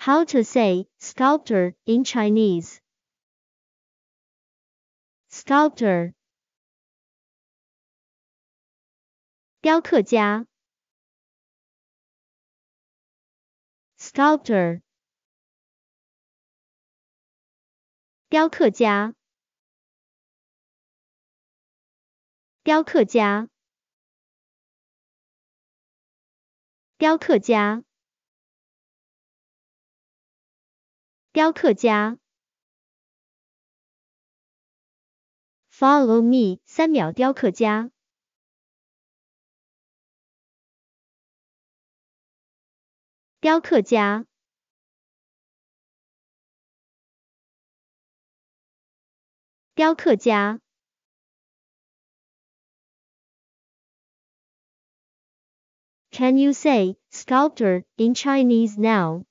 How to say sculptor in Chinese? Sculptor. sculptor, 雕刻家,雕刻家.雕刻家。Follow me，三秒雕刻家。雕刻家。雕刻家。Can you say sculptor in Chinese now?